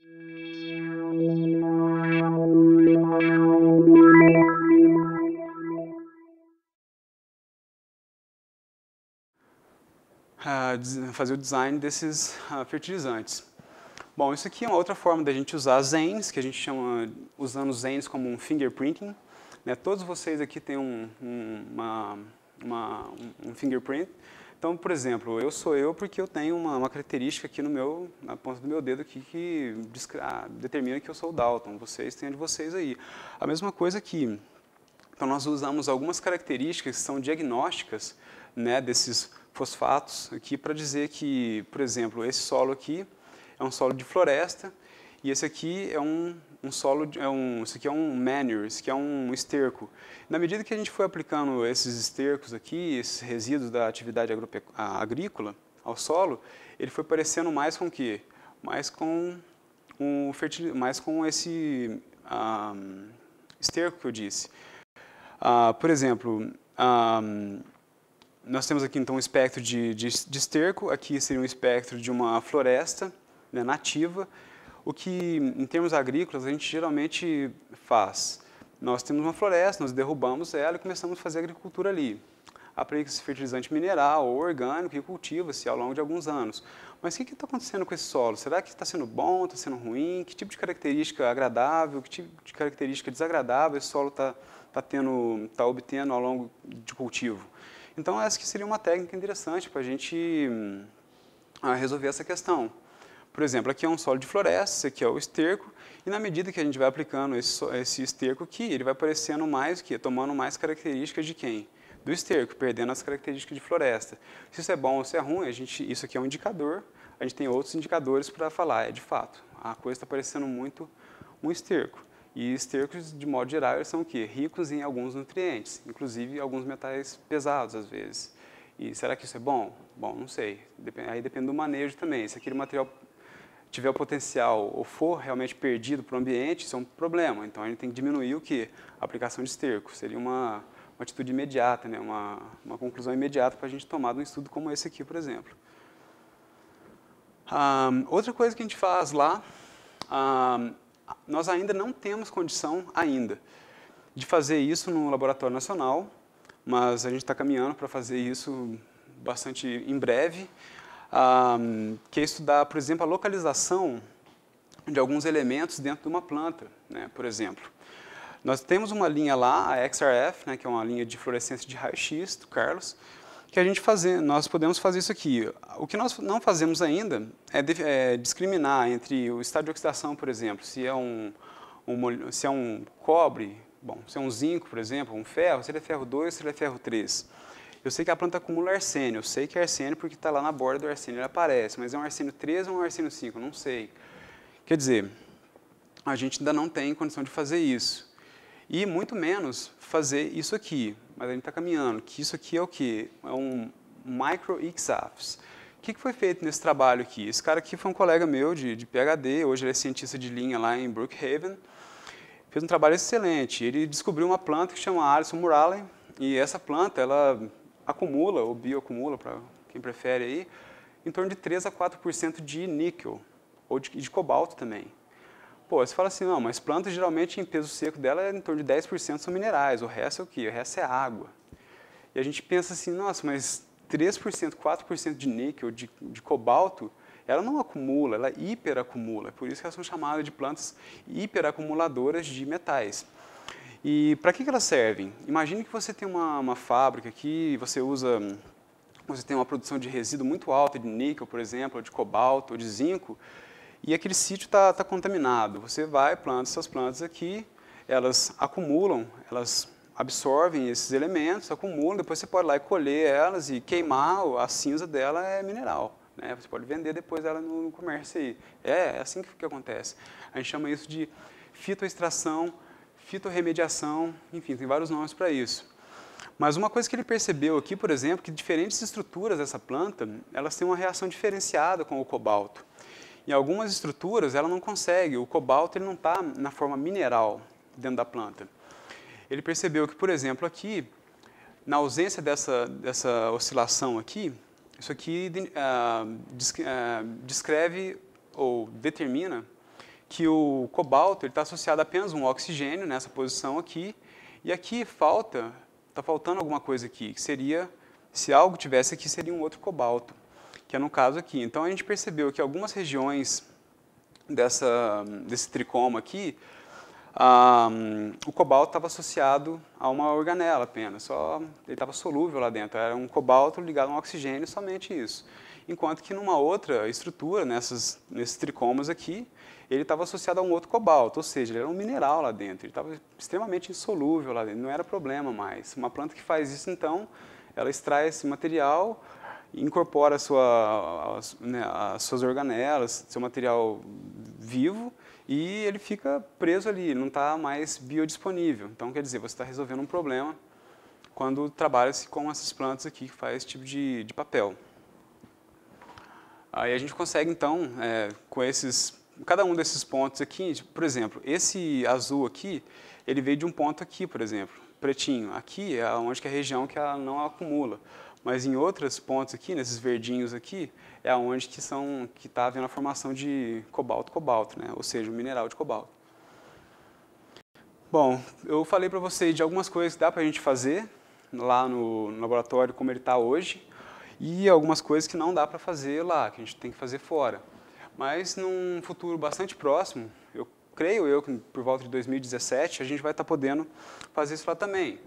Uh, fazer o design desses uh, fertilizantes. Bom, isso aqui é uma outra forma da gente usar zenes, que a gente chama, usando zenes como um fingerprinting. Né? Todos vocês aqui têm um, um, uma, uma, um fingerprint. Então, por exemplo, eu sou eu porque eu tenho uma, uma característica aqui no meu, na ponta do meu dedo aqui que ah, determina que eu sou o Dalton. Vocês têm a de vocês aí. A mesma coisa que Então, nós usamos algumas características que são diagnósticas né, desses fosfatos aqui para dizer que, por exemplo, esse solo aqui é um solo de floresta e esse aqui é um, um solo, é um, isso aqui é um manure, isso aqui é um esterco. Na medida que a gente foi aplicando esses estercos aqui, esses resíduos da atividade agrícola ao solo, ele foi parecendo mais com o quê? Mais com, um fertil, mais com esse um, esterco que eu disse. Uh, por exemplo, um, nós temos aqui então um espectro de, de, de esterco, aqui seria um espectro de uma floresta né, nativa, o que, em termos agrícolas, a gente geralmente faz? Nós temos uma floresta, nós derrubamos ela e começamos a fazer agricultura ali. Aplica-se fertilizante mineral ou orgânico e cultiva-se ao longo de alguns anos. Mas o que está acontecendo com esse solo? Será que está sendo bom, está sendo ruim? Que tipo de característica agradável, que tipo de característica desagradável esse solo está tá tendo, tá obtendo ao longo de cultivo? Então, essa que seria uma técnica interessante para hum, a gente resolver essa questão. Por exemplo, aqui é um solo de floresta, esse aqui é o esterco, e na medida que a gente vai aplicando esse, esse esterco aqui, ele vai parecendo mais o quê? Tomando mais características de quem? Do esterco, perdendo as características de floresta. Se isso é bom ou se é ruim, a gente, isso aqui é um indicador, a gente tem outros indicadores para falar, é de fato. A coisa está parecendo muito um esterco. E estercos, de modo geral, eles são o quê? Ricos em alguns nutrientes, inclusive alguns metais pesados, às vezes. E será que isso é bom? Bom, não sei. aí depende do manejo também. Se aquele material tiver o potencial ou for realmente perdido para o ambiente, isso é um problema. Então a gente tem que diminuir o que? A aplicação de esterco. Seria uma, uma atitude imediata, né? uma, uma conclusão imediata para a gente tomar de um estudo como esse aqui, por exemplo. Um, outra coisa que a gente faz lá, um, nós ainda não temos condição ainda de fazer isso no Laboratório Nacional, mas a gente está caminhando para fazer isso bastante em breve um, que é estudar, por exemplo, a localização de alguns elementos dentro de uma planta, né, por exemplo. Nós temos uma linha lá, a XRF, né, que é uma linha de fluorescência de raio-x do Carlos, que a gente fazer, nós podemos fazer isso aqui. O que nós não fazemos ainda é, de, é discriminar entre o estado de oxidação, por exemplo, se é um, um, se é um cobre, bom, se é um zinco, por exemplo, um ferro, se ele é ferro 2, se ele é ferro 3. Eu sei que a planta acumula arsênio, eu sei que é arsênio porque está lá na borda do arsênio, ele aparece, mas é um arsênio 3 ou um arsênio 5, não sei. Quer dizer, a gente ainda não tem condição de fazer isso. E muito menos fazer isso aqui, mas a gente está caminhando, que isso aqui é o quê? É um micro XAFs. O que, foi feito nesse trabalho aqui? Esse cara aqui foi um colega meu de, de PHD, hoje ele é cientista de linha lá em Brookhaven, fez um trabalho excelente. Ele descobriu uma planta que chama Alison Murale, e essa planta, ela acumula, ou bioacumula, para quem prefere aí, em torno de 3 a 4% de níquel, ou de, de cobalto também. Pô, você fala assim, não, mas plantas geralmente em peso seco dela é em torno de 10% são minerais, o resto é o quê? O resto é água. E a gente pensa assim, nossa, mas 3%, 4% de níquel, de, de cobalto, ela não acumula, ela hiperacumula. É por isso que elas são chamadas de plantas hiperacumuladoras de metais. E para que, que elas servem? Imagine que você tem uma, uma fábrica que você usa, você tem uma produção de resíduo muito alta, de níquel, por exemplo, de cobalto, ou de zinco, e aquele sítio está tá contaminado. Você vai, planta essas plantas aqui, elas acumulam, elas absorvem esses elementos, acumulam, depois você pode ir lá e colher elas e queimar, a cinza dela é mineral. Né? Você pode vender depois ela no comércio aí. É, é assim que, que acontece. A gente chama isso de fitoextração fitorremediação, enfim, tem vários nomes para isso. Mas uma coisa que ele percebeu aqui, por exemplo, que diferentes estruturas dessa planta, elas têm uma reação diferenciada com o cobalto. Em algumas estruturas, ela não consegue, o cobalto ele não está na forma mineral dentro da planta. Ele percebeu que, por exemplo, aqui, na ausência dessa, dessa oscilação aqui, isso aqui ah, ah, descreve ou determina que o cobalto está associado a apenas um oxigênio nessa né, posição aqui, e aqui falta, está faltando alguma coisa aqui, que seria, se algo tivesse aqui, seria um outro cobalto, que é no caso aqui. Então a gente percebeu que algumas regiões dessa, desse tricoma aqui um, o cobalto estava associado a uma organela apenas, só ele estava solúvel lá dentro, era um cobalto ligado a um oxigênio, somente isso. Enquanto que numa outra estrutura, nessas, nesses tricomas aqui, ele estava associado a um outro cobalto, ou seja, ele era um mineral lá dentro, ele estava extremamente insolúvel lá dentro, não era problema mais. Uma planta que faz isso, então, ela extrai esse material, incorpora sua, né, as suas organelas, seu material vivo, e ele fica preso ali, não está mais biodisponível. Então, quer dizer, você está resolvendo um problema quando trabalha-se com essas plantas aqui que faz esse tipo de, de papel. Aí a gente consegue, então, é, com esses, cada um desses pontos aqui, por exemplo, esse azul aqui, ele veio de um ponto aqui, por exemplo, pretinho. Aqui é onde que é a região que ela não acumula. Mas em outros pontos aqui, nesses verdinhos aqui, é onde que são que está havendo a formação de cobalto-cobalto, né? ou seja, o mineral de cobalto. Bom, eu falei para vocês de algumas coisas que dá para a gente fazer lá no, no laboratório como ele está hoje e algumas coisas que não dá para fazer lá, que a gente tem que fazer fora. Mas num futuro bastante próximo, eu creio eu que por volta de 2017 a gente vai estar tá podendo fazer isso lá também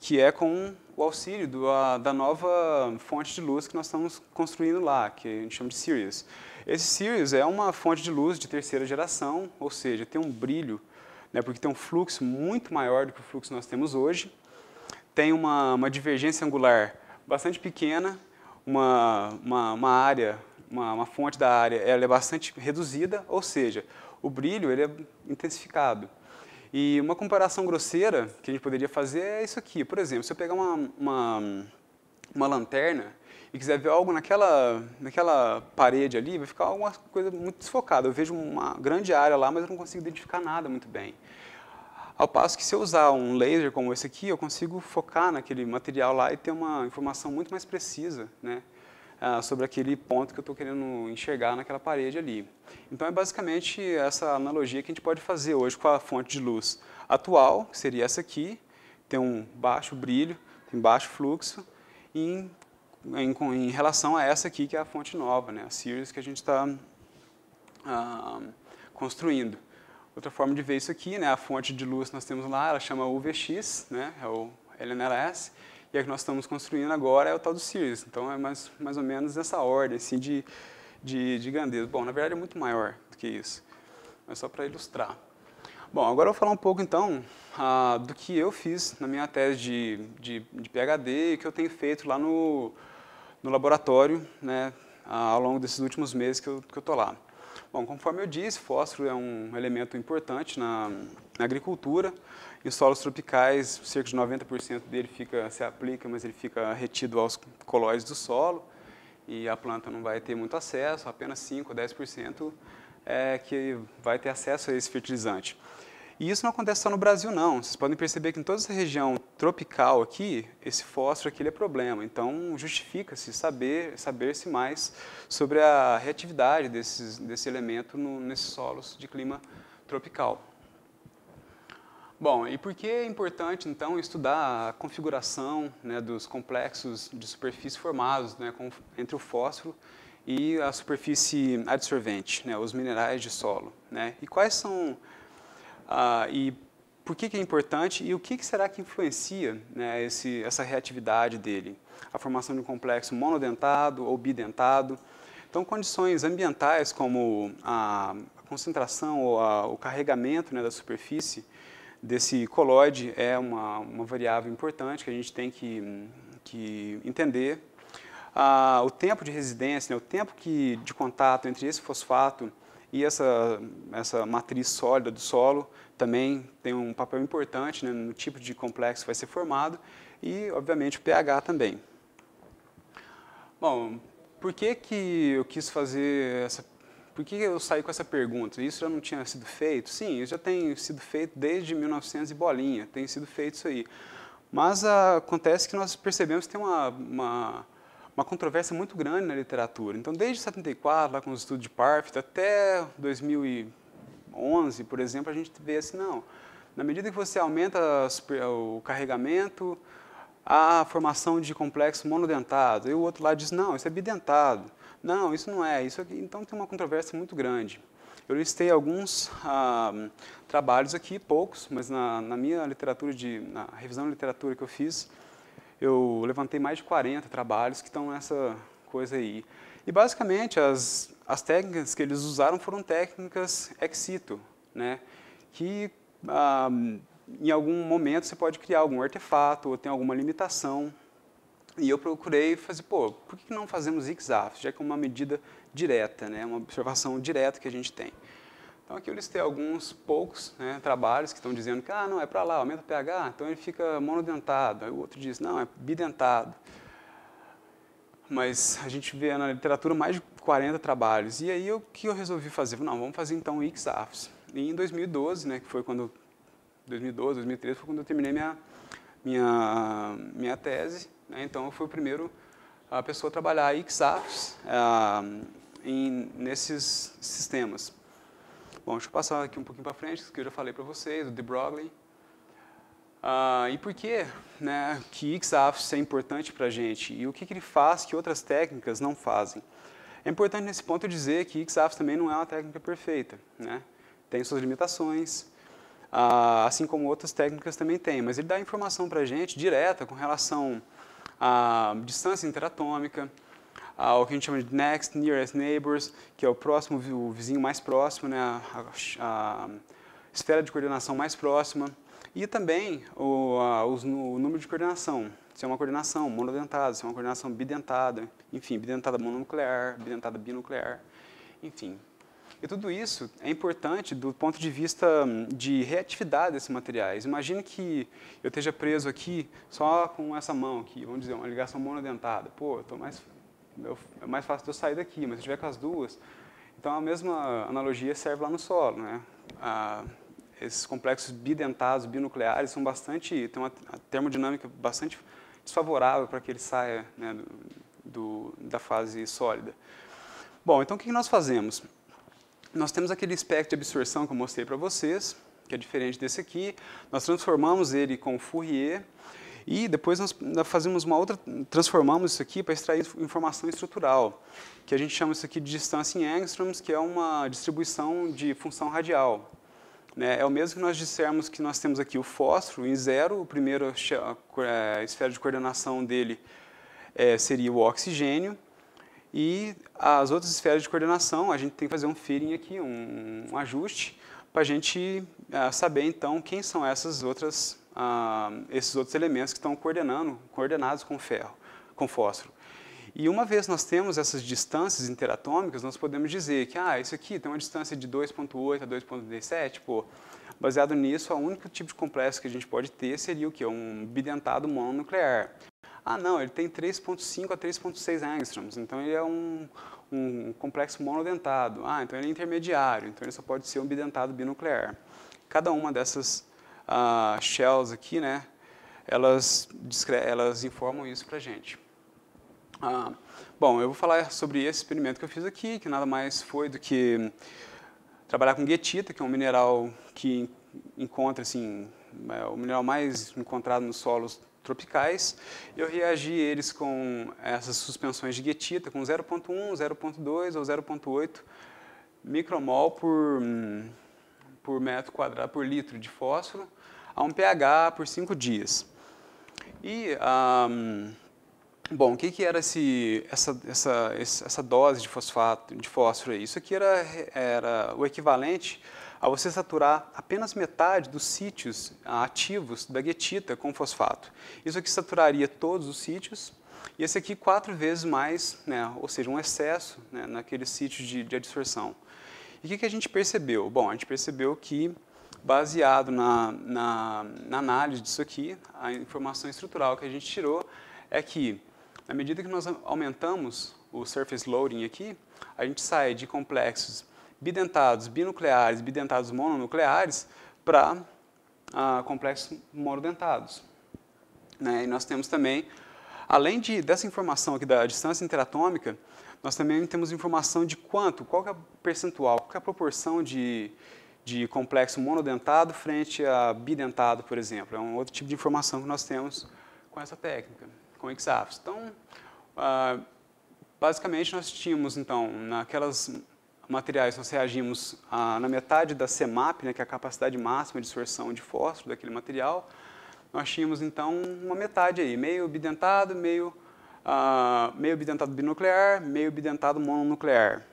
que é com o auxílio do, a, da nova fonte de luz que nós estamos construindo lá, que a gente chama de Sirius. Esse Sirius é uma fonte de luz de terceira geração, ou seja, tem um brilho, né, porque tem um fluxo muito maior do que o fluxo que nós temos hoje, tem uma, uma divergência angular bastante pequena, uma, uma, uma área, uma, uma, fonte da área ela é bastante reduzida, ou seja, o brilho ele é intensificado. E uma comparação grosseira que a gente poderia fazer é isso aqui. Por exemplo, se eu pegar uma, uma, uma lanterna e quiser ver algo naquela, naquela parede ali, vai ficar alguma coisa muito desfocada. Eu vejo uma grande área lá, mas eu não consigo identificar nada muito bem. Ao passo que se eu usar um laser como esse aqui, eu consigo focar naquele material lá e ter uma informação muito mais precisa, né? Ah, sobre aquele ponto que eu estou querendo enxergar naquela parede ali. Então é basicamente essa analogia que a gente pode fazer hoje com a fonte de luz atual, que seria essa aqui, tem um baixo brilho, tem baixo fluxo, em, em, em, relação a essa aqui, que é a fonte nova, né, a Sirius que a gente está ah, construindo. Outra forma de ver isso aqui, né, a fonte de luz que nós temos lá, ela chama UVX, né, é o LNLS, e a é que nós estamos construindo agora é o tal do Sirius. Então, é mais, mais ou menos essa ordem assim, de, de, de grandeza. Bom, na verdade é muito maior do que isso, mas é só para ilustrar. Bom, agora eu vou falar um pouco, então, ah, do que eu fiz na minha tese de, de, de PHD e que eu tenho feito lá no, no laboratório, né, ah, ao longo desses últimos meses que eu estou lá. Bom, conforme eu disse, fósforo é um elemento importante na, na agricultura e os solos tropicais, cerca de 90% dele fica, se aplica, mas ele fica retido aos colóides do solo e a planta não vai ter muito acesso, apenas 5 10% é que vai ter acesso a esse fertilizante. E isso não acontece só no Brasil, não. Vocês podem perceber que em toda essa região tropical aqui, esse fósforo aqui é problema. Então, justifica-se saber-se mais sobre a reatividade desses, desse elemento no, nesses solos de clima tropical. Bom, e por que é importante, então, estudar a configuração né, dos complexos de superfície formados né, com, entre o fósforo e a superfície adsorvente, né, os minerais de solo? Né? E quais são... Ah, e por que, que, é importante e o que, que será que influencia né, esse, essa reatividade dele? A formação de um complexo monodentado ou bidentado. Então, condições ambientais como a concentração ou a, o carregamento né, da superfície desse colóide é uma, uma variável importante que a gente tem que, que entender. Ah, o tempo de residência, né, o tempo que, de contato entre esse fosfato e essa, essa matriz sólida do solo também tem um papel importante né, no tipo de complexo que vai ser formado e, obviamente, o pH também. Bom, por que, que eu quis fazer essa por que eu saí com essa pergunta? Isso já não tinha sido feito? Sim, isso já tem sido feito desde 1900 e bolinha, tem sido feito isso aí. Mas ah, acontece que nós percebemos que tem uma, uma, uma, controvérsia muito grande na literatura. Então, desde 74, lá com os estudos de Parfit, até 2011, por exemplo, a gente vê assim, não, na medida que você aumenta o carregamento, a formação de complexo monodentado. E o outro lado diz, não, isso é bidentado. Não, isso não é. Isso aqui, então tem uma controvérsia muito grande. Eu listei alguns ah, trabalhos aqui, poucos, mas na, na, minha literatura, de, na revisão de literatura que eu fiz, eu levantei mais de 40 trabalhos que estão nessa coisa aí. E basicamente as, as técnicas que eles usaram foram técnicas ex situ, né? que ah, em algum momento você pode criar algum artefato ou tem alguma limitação e eu procurei fazer, assim, pô, por que não fazemos zig já que é uma medida direta, né, uma observação direta que a gente tem. Então aqui eu listei alguns poucos né, trabalhos que estão dizendo que ah, não, é para lá, aumenta o pH, então ele fica monodentado. Aí o outro diz, não, é bidentado. Mas a gente vê na literatura mais de 40 trabalhos. E aí o que eu resolvi fazer? Não, vamos fazer então x E em 2012, né, que foi quando 2012, 2013, foi quando eu terminei minha minha minha tese né? Então, eu fui o primeiro a pessoa a trabalhar XApps uh, ah, em, nesses sistemas. Bom, deixa eu passar aqui um pouquinho para frente, que eu já falei para vocês, o de Broglie. Uh, e por que, né, que XApps é importante para a gente? E o que, que ele faz que outras técnicas não fazem? É importante nesse ponto dizer que XApps também não é uma técnica perfeita. Né? Tem suas limitações, ah, assim como outras técnicas também têm, mas ele dá informação para a gente direta com relação a distância interatômica, o que a gente chama de next nearest neighbors, que é o próximo, o vizinho mais próximo, né, a, a esfera de coordenação mais próxima, e também o, a, os, o número de coordenação, se é uma coordenação monodentada, se é uma coordenação bidentada, enfim, bidentada mononuclear, bidentada binuclear, enfim. E tudo isso é importante do ponto de vista hum, de reatividade desses materiais. Imagina que eu esteja preso aqui só com essa mão aqui, vamos dizer, uma ligação monodentada. Pô, tô mais, é mais fácil de eu sair daqui, mas se eu tiver com as duas... Então, a mesma analogia serve lá no solo, né? Ah, esses complexos bidentados, binucleares, são bastante, tem uma termodinâmica bastante desfavorável para que ele saia né, do, da fase sólida. Bom, então o que nós fazemos? nós temos aquele espectro de absorção que eu mostrei para vocês, que é diferente desse aqui. Nós transformamos ele com Fourier e depois nós fazemos uma outra, transformamos isso aqui para extrair informação estrutural, que a gente chama isso aqui de distância em angstroms, que é uma distribuição de função radial. Né? É o mesmo que nós dissermos que nós temos aqui o fósforo em zero, o primeiro eh, esfera de coordenação dele eh, seria o oxigênio, e as outras esferas de coordenação, a gente tem que fazer um feeling aqui, um, um ajuste, para a gente uh, saber então quem são essas outras, uh, esses outros elementos que estão coordenando, coordenados com ferro, com fósforo. E uma vez nós temos essas distâncias interatômicas, nós podemos dizer que ah, isso aqui tem uma distância de 2.8 a 2.17, pô. Baseado nisso, o único tipo de complexo que a gente pode ter seria o que? Um bidentado mononuclear ah, não, ele tem 3,5 a 3,6 angstroms, então ele é um, um complexo monodentado. Ah, então ele é intermediário, então ele só pode ser um bidentado binuclear. Cada uma dessas uh, shells aqui, né, elas, elas informam isso para a gente. Ah, bom, eu vou falar sobre esse experimento que eu fiz aqui, que nada mais foi do que trabalhar com guetita, que é um mineral que encontra, assim, é o mineral mais encontrado nos solos tropicais. Eu reagi eles com essas suspensões de guetita com 0.1, 0.2 ou 0.8 micromol por, hum, por metro quadrado por litro de fósforo a um pH por 5 dias. E, um, bom, o que, que era esse, essa, essa, essa dose de, fosfato, de fósforo? Aí? Isso aqui era, era o equivalente a você saturar apenas metade dos sítios ah, ativos da guetita com fosfato. Isso aqui saturaria todos os sítios e esse aqui quatro vezes mais, né, ou seja, um excesso né, naquele sítio de, de absorção. E o que, que, a gente percebeu? Bom, a gente percebeu que, baseado na, na, na análise disso aqui, a informação estrutural que a gente tirou é que, na medida que nós aumentamos o surface loading aqui, a gente sai de complexos bidentados binucleares, bidentados mononucleares para ah, complexos monodentados. Né? E nós temos também, além de, dessa informação aqui da distância interatômica, nós também temos informação de quanto, qual é o percentual, qual é a proporção de, de complexo monodentado frente a bidentado, por exemplo. É um outro tipo de informação que nós temos com essa técnica, com XAFS. Então, ah, basicamente nós tínhamos, então, naquelas materiais, nós reagimos a, na metade da CMAP, né, que é a capacidade máxima de sorção de fósforo daquele material, nós tínhamos então uma metade aí, meio bidentado, meio, uh, meio bidentado binuclear, meio bidentado mononuclear.